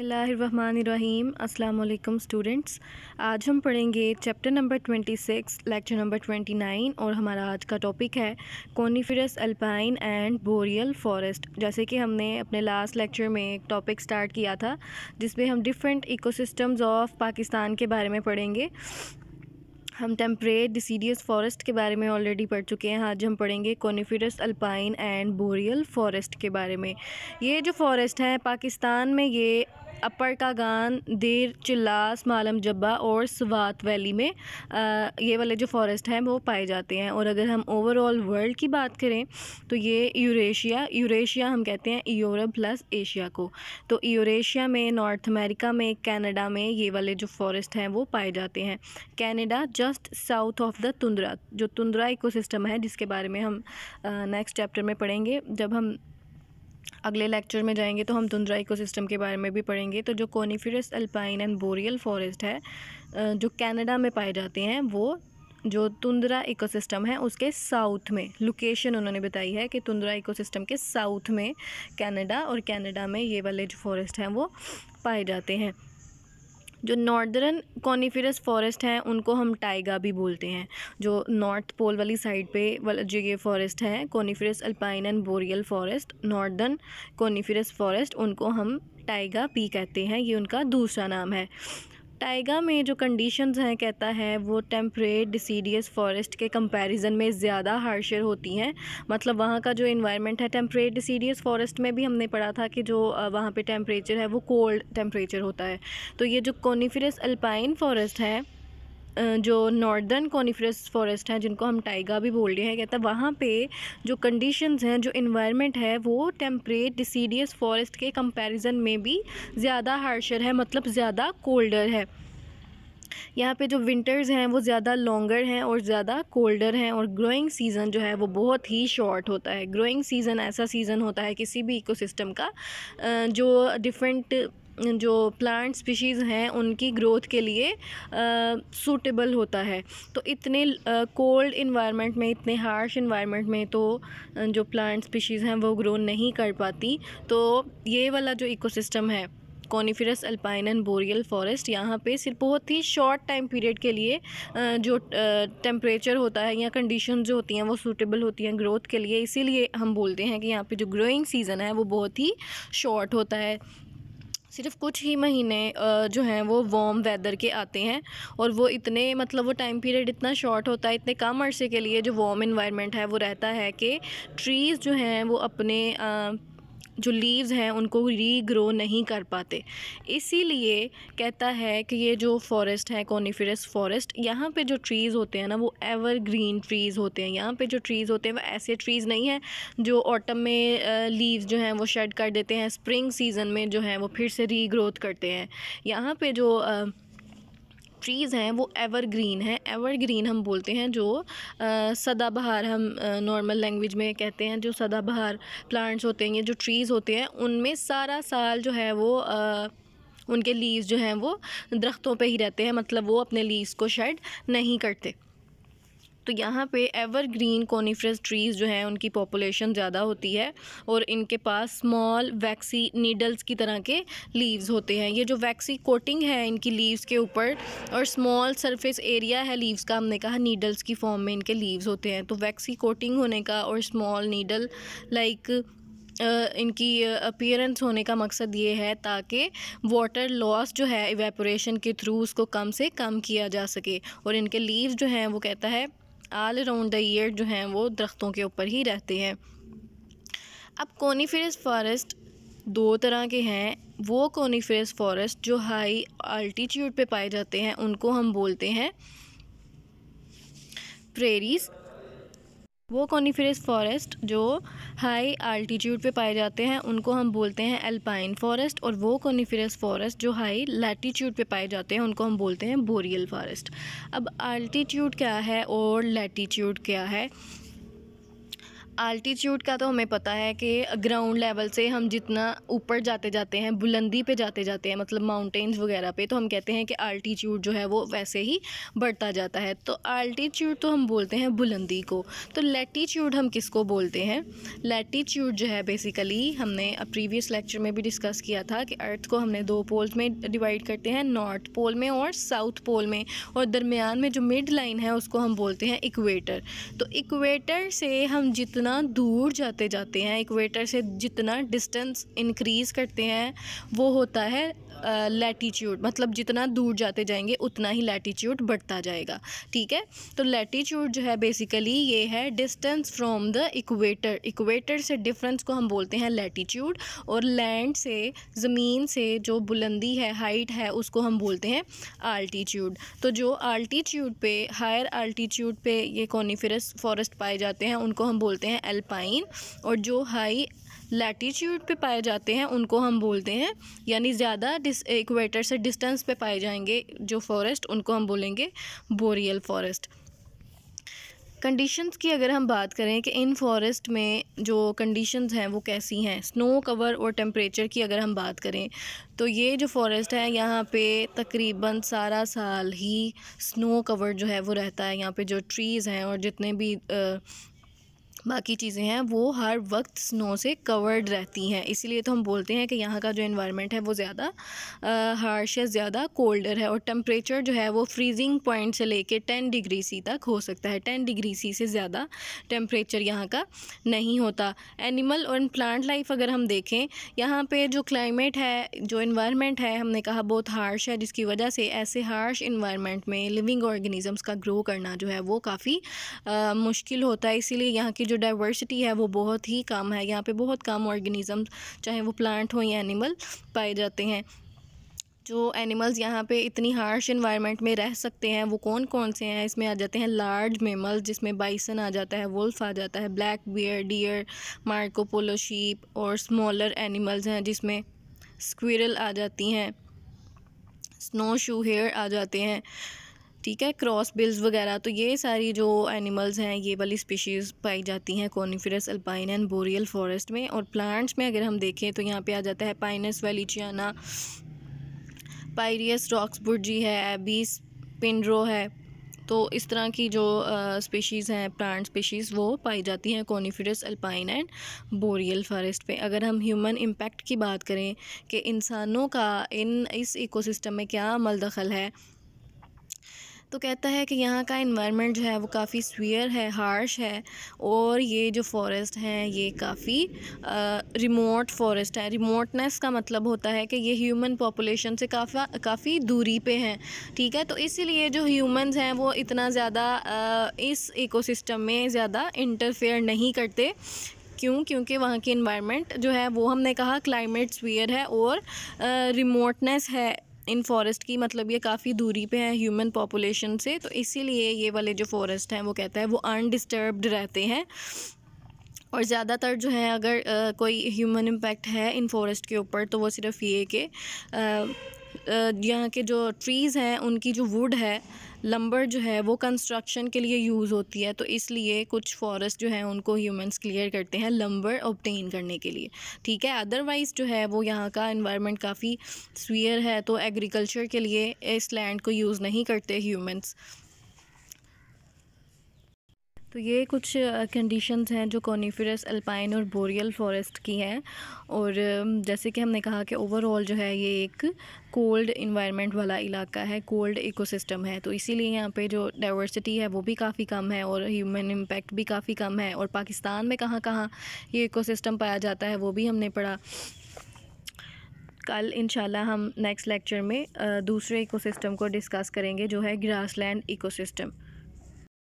बसमीम अल्लाम स्टूडेंट्स आज हम पढ़ेंगे चैप्टर नंबर 26 लेक्चर नंबर 29 और हमारा आज का टॉपिक है coniferous alpine and boreal forest जैसे कि हमने अपने लास्ट लेक्चर में एक टॉपिक स्टार्ट किया था जिसमें हम डिफरेंट इकोसिस्टम्स ऑफ पाकिस्तान के बारे में पढ़ेंगे हम टेम्परेट डिसीडियस फॉरेस्ट के बारे में ऑलरेडी पढ़ चुके हैं आज हम पढ़ेंगे coniferous alpine and boreal forest के बारे में ये जो फॉरेस्ट है पाकिस्तान में ये अपर कागान देर चिल्लास मालम जब्बा और स्वात वैली में आ, ये वाले जो फॉरेस्ट हैं वो पाए जाते हैं और अगर हम ओवरऑल वर्ल्ड की बात करें तो ये यूरेशिया यूरेशिया हम कहते हैं यूरोप प्लस एशिया को तो यूरेशिया में नॉर्थ अमेरिका में कैनेडा में ये वाले जो फॉरेस्ट हैं वो पाए जाते हैं Canada just south of the tundra जो तुंद्रा इकोसिस्टम है जिसके बारे में हम नेक्स्ट चैप्टर में पढ़ेंगे जब हम अगले लेक्चर में जाएंगे तो हम धुंद्रा इकोसिस्टम के बारे में भी पढ़ेंगे तो जो coniferous alpine and boreal forest है जो कैनेडा में पाए जाते हैं वो जो तुंद्रा इकोसिस्टम है उसके साउथ में लोकेशन उन्होंने बताई है कि तुंद्रा इकोसिस्टम के साउथ में कनाडा और कनाडा में ये वाले जो फॉरेस्ट हैं वो पाए जाते हैं जो नॉर्दर्न कॉनीफिरस फॉरेस्ट हैं उनको हम टाइगा भी बोलते हैं जो नॉर्थ पोल वाली साइड पे वाला जो ये फॉरेस्ट है coniferous alpine and boreal forest northern coniferous forest उनको हम टाइगा भी कहते हैं ये उनका दूसरा नाम है टाइगा में जो कंडीशंस हैं कहता है वो टेम्परेट डिसीडियस फॉरेस्ट के कंपैरिजन में ज़्यादा हार्शर होती हैं मतलब वहाँ का जो इन्वायरमेंट है टेम्परेट डिसीडियस फॉरेस्ट में भी हमने पढ़ा था कि जो वहाँ पे टेम्परेचर है वो कोल्ड टेम्परेचर होता है तो ये जो कोनीफिरस अल्पाइन फॉरेस्ट है जो नॉर्दर्न कॉनिफ्रेस फॉरेस्ट हैं जिनको हम टाइगा भी बोल रहे हैं कहता है वहाँ पे जो कंडीशंस हैं जो इन्वायरमेंट है वो टेम्परेट डिसीडियस फॉरेस्ट के कंपैरिजन में भी ज़्यादा हार्शर है मतलब ज़्यादा कोल्डर है यहाँ पे जो विंटर्स हैं वो ज़्यादा लॉन्गर हैं और ज़्यादा कोल्डर हैं और ग्रोइंग सीज़न जो है वो बहुत ही शॉर्ट होता है ग्रोइंग सीज़न ऐसा सीज़न होता है किसी भी इकोसिस्टम का जो डिफरेंट जो प्लांट स्पीशीज़ हैं उनकी ग्रोथ के लिए सूटेबल होता है तो इतने कोल्ड इन्वायरमेंट में इतने हार्श इन्वायरमेंट में तो जो प्लांट स्पीशीज़ हैं वो ग्रो नहीं कर पाती तो ये वाला जो इकोसिस्टम है coniferous alpine and boreal forest यहाँ पे सिर्फ बहुत ही शॉर्ट टाइम पीरियड के लिए जो टेम्परेचर होता है या कंडीशन जो होती हैं वो सूटेबल होती हैं ग्रोथ के लिए इसीलिए हम बोलते हैं कि यहाँ पे जो ग्रोइंग सीज़न है वो बहुत ही शॉर्ट होता है सिर्फ कुछ ही महीने जो हैं वो वार्म वेदर के आते हैं और वो इतने मतलब वो टाइम पीरियड इतना शॉर्ट होता है इतने कम अरसे के लिए जो वार्म इन्वायरमेंट है वो रहता है कि ट्रीज़ जो हैं वो अपने जो लीव्स हैं उनको रीग्रो नहीं कर पाते इसीलिए कहता है कि ये जो फॉरेस्ट है कोनीफेरस फॉरेस्ट यहाँ पे जो ट्रीज़ होते हैं ना वो एवर ग्रीन ट्रीज़ होते हैं यहाँ पे जो ट्रीज़ होते हैं वो ऐसे ट्रीज़ नहीं हैं जो ऑटम में लीव्स जो हैं वो शेड कर देते हैं स्प्रिंग सीज़न में जो है वो फिर से रीग्रोथ करते हैं यहाँ पे जो आ, ट्रीज़ हैं वो एवरग्रीन हैं एवरग्रीन हम बोलते हैं जो सदाबहार हम नॉर्मल लैंग्वेज में कहते हैं जो सदाबहार प्लांट्स होते हैं ये जो ट्रीज़ होते हैं उनमें सारा साल जो है वो आ, उनके लीव्स जो हैं वो दरख्तों पे ही रहते हैं मतलब वो अपने लीव्स को शेड नहीं करते तो यहाँ पे एवरग्रीन कोनीफ्रेस ट्रीज़ जो हैं उनकी पॉपुलेशन ज़्यादा होती है और इनके पास स्मॉल वैक्सी नीडल्स की तरह के लीव्स होते हैं ये जो वैक्सी कोटिंग है इनकी लीव्स के ऊपर और स्मॉल सरफेस एरिया है लीव्स का हमने कहा नीडल्स की फॉर्म में इनके लीव्स होते हैं तो वैक्सी कोटिंग होने का और स्मॉल नीडल लाइक इनकी अपीयरेंस होने का मकसद ये है ताकि वाटर लॉस जो है इवेपोरेशन के थ्रू उसको कम से कम किया जा सके और इनके लीव्स जो हैं वो कहता है आल अराउंड द ईयर जो हैं वो दरख्तों के ऊपर ही रहते हैं अब कोनीफेरस फॉरेस्ट दो तरह के हैं वो कोनीफेरस फॉरेस्ट जो हाई अल्टीट्यूड पे पाए जाते हैं उनको हम बोलते हैं प्रेरीज वो कॉनीफेरस फॉरेस्ट जो हाई आल्टीट्यूड पे पाए जाते हैं उनको हम बोलते हैं एल्पाइन फॉरेस्ट और वो कॉनीफेरस फॉरेस्ट जो हाई लैटीट्यूड पे पाए जाते हैं उनको हम बोलते हैं बोरियल फॉरेस्ट अब आल्टीट्यूड क्या है और लैटीट्यूड क्या है आल्टीट्यूड का तो हमें पता है कि ग्राउंड लेवल से हम जितना ऊपर जाते जाते हैं बुलंदी पे जाते जाते हैं मतलब माउंटेन्स वगैरह पे तो हम कहते हैं कि आल्टीट्यूड जो है वो वैसे ही बढ़ता जाता है तो आल्टीट्यूड तो हम बोलते हैं बुलंदी को तो लेटीट्यूड हम किसको बोलते हैं लेटीट्यूड जो है बेसिकली हमने प्रीवियस लेक्चर में भी डिस्कस किया था कि अर्थ को हमने दो पोल्स में डिवाइड करते हैं नॉर्थ पोल में और साउथ पोल में और दरमियान में जो मिड लाइन है उसको हम बोलते हैं इक्वेटर तो इक्वेटर से हम जितना जितना दूर जाते जाते हैं इक्वेटर से जितना डिस्टेंस इंक्रीज़ करते हैं वो होता है लैटीट्यूड मतलब जितना दूर जाते जाएंगे उतना ही लैटीट्यूड बढ़ता जाएगा ठीक है तो लैटीट्यूड जो है बेसिकली ये है distance from the equator equator से डिफरेंस को हम बोलते हैं लैटीट्यूड और लैंड से ज़मीन से जो बुलंदी है हाइट है उसको हम बोलते हैं आल्टीट्यूड तो जो आल्टीट्यूड पे हायर आल्टीट्यूड पे ये कॉनीफेरस फॉरेस्ट पाए जाते हैं उनको हम बोलते हैं एल्पाइन और जो हाई लैटीट्यूड पे पाए जाते हैं उनको हम बोलते हैं यानी ज़्यादा डिस इक्वेटर से डिस्टेंस पे पाए जाएंगे जो फॉरेस्ट उनको हम बोलेंगे बोरियल फॉरेस्ट कंडीशंस की अगर हम बात करें कि इन फॉरेस्ट में जो कंडीशंस हैं वो कैसी हैं स्नो कवर और टेम्परेचर की अगर हम बात करें तो ये जो फॉरेस्ट है यहाँ पे तकरीबन सारा साल ही स्नो कवर जो है वो रहता है यहाँ पे जो ट्रीज़ हैं और जितने भी बाकी चीज़ें हैं वो हर वक्त स्नो से कवर्ड रहती हैं इसीलिए तो हम बोलते हैं कि यहाँ का जो इन्वायरमेंट है वो ज़्यादा हार्श है ज़्यादा कोल्डर है और टेम्परेचर जो है वो फ्रीजिंग पॉइंट से लेके टेन डिग्री सी तक हो सकता है टेन डिग्री सी से ज़्यादा टेम्परेचर यहाँ का नहीं होता एनिमल और प्लांट लाइफ अगर हम देखें यहाँ पर जो क्लाइमेट है जो इन्वायरमेंट है हमने कहा बहुत हार्श है जिसकी वजह से ऐसे हार्श इन्वायरमेंट में लिविंग ऑर्गेनिजम्स का ग्रो करना जो है वो काफ़ी मुश्किल होता है इसीलिए यहाँ की जो डाइवर्सिटी है वो बहुत ही कम है यहाँ पे बहुत कम ऑर्गेनिजम चाहे वो प्लांट हो या एनिमल पाए जाते हैं जो एनिमल्स यहाँ पे इतनी हार्श इन्वायरमेंट में रह सकते हैं वो कौन कौन से हैं इसमें आ जाते हैं लार्ज मेमल्स जिसमें बाइसन आ जाता है वुल्फ आ जाता है black bear deer Marco Polo sheep और स्मॉलर एनिमल्स हैं जिसमें स्क्विरल आ जाती हैं स्नो शू हेयर आ जाते हैं ठीक है क्रॉस बिल्स वगैरह तो ये सारी जो एनिमल्स हैं ये वाली स्पीशीज़ पाई जाती हैं coniferous alpine and boreal forest में और प्लांट्स में अगर हम देखें तो यहाँ पे आ जाता है पाइनस वैलीचियाना पायरियस रॉक्सबुर्जी है एबीस पिंड्रो है तो इस तरह की जो स्पीशीज़ हैं प्लांट स्पीशीज़ वो पाई जाती हैं coniferous alpine and boreal forest पे अगर हम ह्यूमन इम्पैक्ट की बात करें कि इंसानों का इन इस इकोसिस्टम में क्या अमल दखल है तो कहता है कि यहाँ का इन्वायरमेंट जो है वो काफ़ी स्वियर है हार्श है और ये जो फॉरेस्ट हैं ये काफ़ी रिमोट फॉरेस्ट है रिमोटनेस का मतलब होता है कि ये ह्यूमन पॉपुलेशन से काफ़ा काफ़ी दूरी पे हैं ठीक है तो इसीलिए जो ह्यूमंस हैं वो इतना ज़्यादा इस इकोसिस्टम में ज़्यादा इंटरफेयर नहीं करते क्यों क्योंकि वहाँ की इन्वायरमेंट जो है वो हमने कहा क्लाइमेट स्वियर है और रिमोटनेस है इन फॉरेस्ट की मतलब ये काफ़ी दूरी पे है ह्यूमन पॉपुलेशन से तो इसीलिए ये वाले जो फॉरेस्ट हैं वो कहता है वो अनडिस्टर्ब्ड रहते हैं और ज़्यादातर जो है अगर आ, कोई ह्यूमन इम्पैक्ट है इन फॉरेस्ट के ऊपर तो वो सिर्फ ये कि यहाँ के जो ट्रीज़ हैं उनकी जो वुड है लंबर जो है वो कंस्ट्रक्शन के लिए यूज़ होती है तो इसलिए कुछ फॉरेस्ट जो है उनको ह्यूमंस क्लियर करते हैं लंबर ऑप्टेन करने के लिए ठीक है अदरवाइज़ जो है वो यहाँ का इन्वायरमेंट काफ़ी स्वीयर है तो एग्रीकल्चर के लिए इस लैंड को यूज़ नहीं करते ह्यूमन्स तो ये कुछ कंडीशंस हैं जो कॉनीफ्रस अल्पाइन और बोरियल फॉरेस्ट की हैं और जैसे कि हमने कहा कि ओवरऑल जो है ये एक कोल्ड इन्वायरमेंट वाला इलाका है कोल्ड इकोसिस्टम है तो इसीलिए यहाँ पे जो डाइवर्सिटी है वो भी काफ़ी कम है और ह्यूमन इम्पेक्ट भी काफ़ी कम है और पाकिस्तान में कहाँ कहाँ ये इको पाया जाता है वो भी हमने पढ़ा कल इन हम नेक्स्ट लेक्चर में दूसरे इको को डिस्कस करेंगे जो है ग्रासलैंड इकोसिस्टम